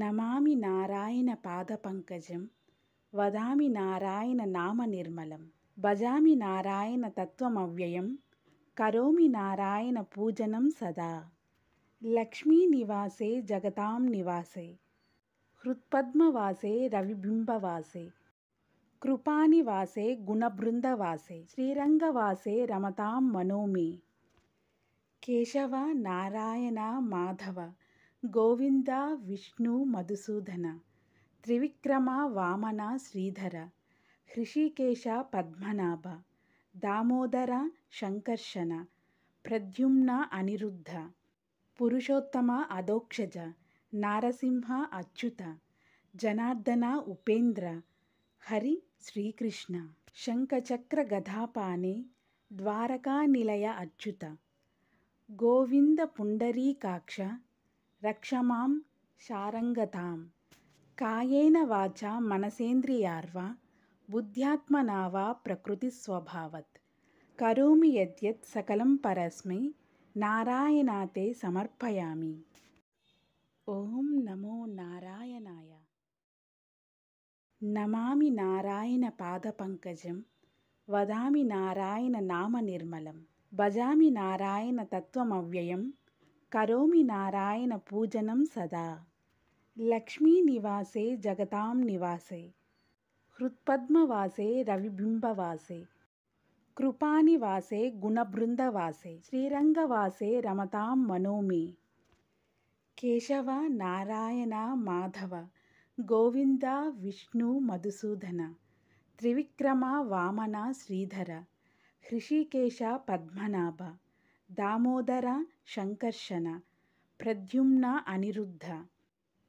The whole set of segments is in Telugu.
నమామి నారాయణ పాద పంకజం వదామి నారాయణ నామ నిర్మలం భజామి నారాయణ తత్వమవ్యయం కరోమి నారాయణ పూజనం సదా లక్ష్మీ నివాసే జగతాం నివాసే హృత్పద్మవాసే రవిబింబవాసే కృపానివాసే గుణబృందవాసే శ్రీరంగవాసే రమతాం మనోమి కేశవ నారాయణ మాధవ గోవింద విష్ణు మధుసూదన త్రివిక్రమ వామన శ్రీధర హృషికేశ పద్మనాభ దామోదర శంకర్షణ ప్రద్యుమ్న అనిరుద్ధ పురుషోత్తమ అధోక్షజ నారసింహ అచ్యుత జనార్దన ఉపేంద్ర హరి శ్రీకృష్ణ శంఖచక్ర గధాపానే ద్వారకానిలయ అచ్యుత గోవింద పుండరీకాక్ష రక్షమాం శారంగతాం కాయేన వాచ మనసేంద్రియార్వా బుద్ధ్యాత్మనా వా స్వభావత్ కరోమి యద్యత్ సకలం పరస్మై నారాయణాతే సమర్పయామి ఓం నమో నారాయణాయ నమామి నారాయణ పాద పంకజం వదామి నారాయణ నామ నిర్మలం భజామి నారాయణ తత్వమవ్యయం కరోమి నారాయణ పూజనం సదా లక్ష్మీ నివాసే జగతాం నివాసే హృత్పద్మవాసే రవిబింబవాసే కృపానివాసే గుణబృందవాసే శ్రీరంగవాసే రమతాం మనోమే కేశవ నారాయణ మాధవ గోవింద విష్ణు మధుసూదన త్రివిక్రమ వామన శ్రీధర హృషికేశ పద్మనాభ దామోదర సంకర్షణ ప్రద్యుమ్న అనిరుద్ధ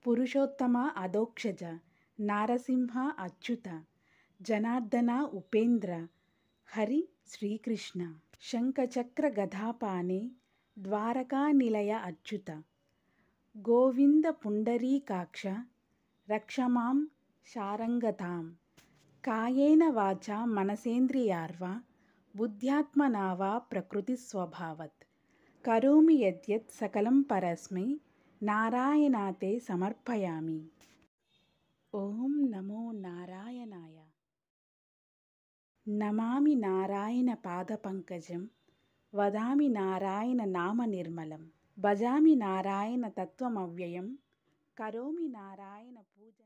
పురుషోత్తమ అధోక్షజ నారసింహ అచ్యుత జనార్దన ఉపేంద్ర హరి శ్రీకృష్ణ శంఖచక్ర గధాపానే ద్వారకా నిలయ అచ్యుత గోవింద పుండరీకాక్ష రక్షమాం శారంగతాం కాయేన వాచ మనసేంద్రియార్వ బుద్ధ్యాత్మనా వా ప్రకృతి స్వభావత్ కరోమి యద్యత్ సకలం పరస్మై నారాయణాతే సమర్పయామి ఓం నమో నారాయణాయ నమామి నారాయణ పాద పంకజం వదామి నారాయణ నామ నిర్మలం భజామి నారాయణ తత్వమవ్యయం కరోమి నారాయణ పూజ